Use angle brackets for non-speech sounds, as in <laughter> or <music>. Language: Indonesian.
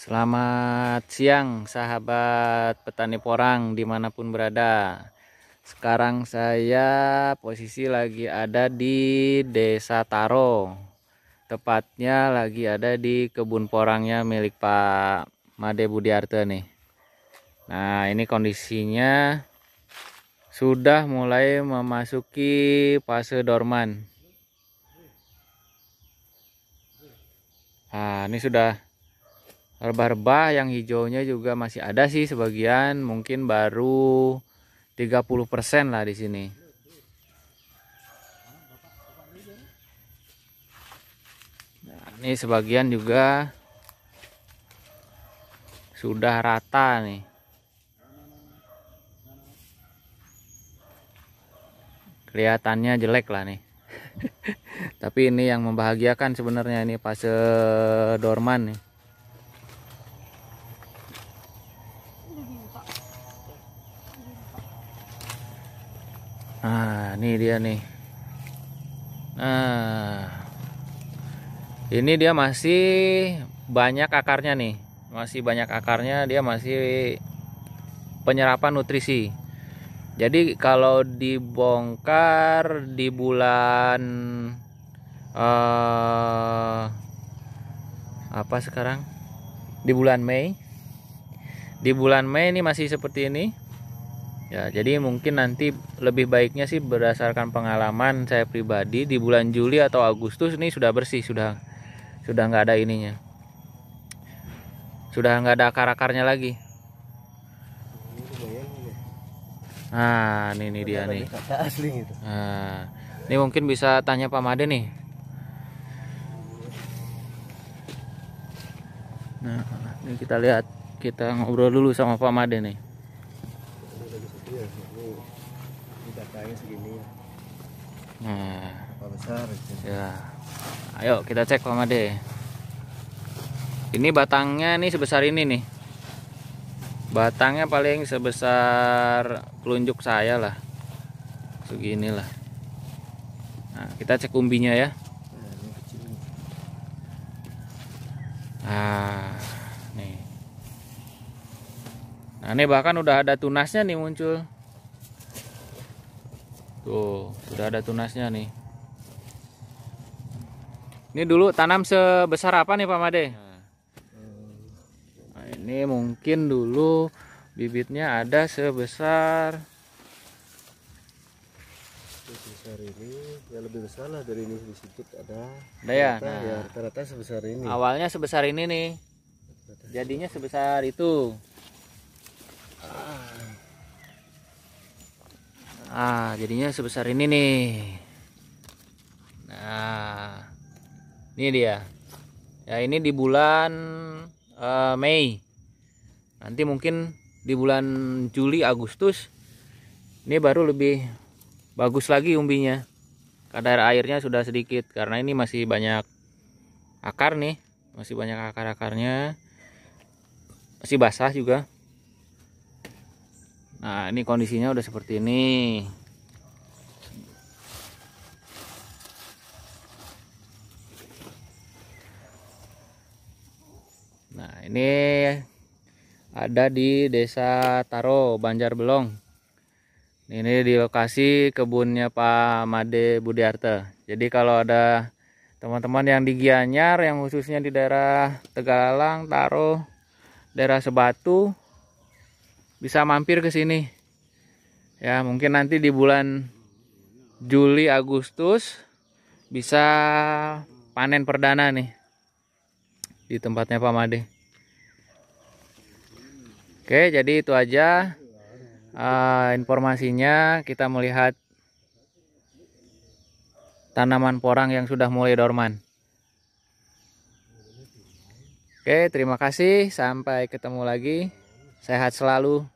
Selamat siang sahabat petani porang dimanapun berada Sekarang saya posisi lagi ada di desa Taro Tepatnya lagi ada di kebun porangnya milik Pak Made Budiarte nih Nah ini kondisinya sudah mulai memasuki fase dorman Nah ini sudah Rebah-rebah yang hijaunya juga masih ada sih sebagian, mungkin baru 30% lah di sini. Nah, ini sebagian juga sudah rata nih. kelihatannya jelek lah nih <laughs> tapi ini yang membahagiakan sebenarnya ini fase dorman nih Nah, ini dia nih. Nah. Ini dia masih banyak akarnya nih. Masih banyak akarnya, dia masih penyerapan nutrisi. Jadi kalau dibongkar di bulan uh, apa sekarang? Di bulan Mei. Di bulan Mei ini masih seperti ini. Ya, jadi mungkin nanti lebih baiknya sih berdasarkan pengalaman saya pribadi di bulan Juli atau Agustus ini sudah bersih, sudah sudah nggak ada ininya. Sudah nggak ada akar-akarnya lagi. Nah, ini, ini dia nih. Gitu. Nah, ini mungkin bisa tanya Pak Made nih. Nah, ini kita lihat, kita ngobrol dulu sama Pak Made nih. Kayak segini. Nah. Apa besar itu? Ya. Ayo kita cek Pak Made. Ini batangnya nih sebesar ini nih. Batangnya paling sebesar telunjuk saya lah. Segini lah. Nah, kita cek umbinya ya. Nah, nah nih. Nah, ini bahkan udah ada tunasnya nih muncul. Tuh, sudah ada tunasnya nih. Ini dulu tanam sebesar apa nih Pak Made? Nah. nah, ini mungkin dulu bibitnya ada sebesar sebesar ini ya lebih besar lah dari ini situ ada ada ya rata, ya, nah ya rata sebesar ini awalnya sebesar ini nih jadinya sebesar itu ah ah jadinya sebesar ini nih nah ini dia ya ini di bulan uh, Mei nanti mungkin di bulan Juli Agustus ini baru lebih bagus lagi umbinya kadar airnya sudah sedikit karena ini masih banyak akar nih masih banyak akar-akarnya masih basah juga nah ini kondisinya udah seperti ini nah ini ada di desa Taro Banjar Belong ini di lokasi kebunnya Pak Made Budiarte jadi kalau ada teman-teman yang di Gianyar yang khususnya di daerah Tegalalang, Taro daerah Sebatu bisa mampir ke sini. Ya, mungkin nanti di bulan Juli Agustus bisa panen perdana nih di tempatnya Pak Made. Oke, jadi itu aja uh, informasinya. Kita melihat tanaman porang yang sudah mulai dorman. Oke, terima kasih. Sampai ketemu lagi. Sehat selalu.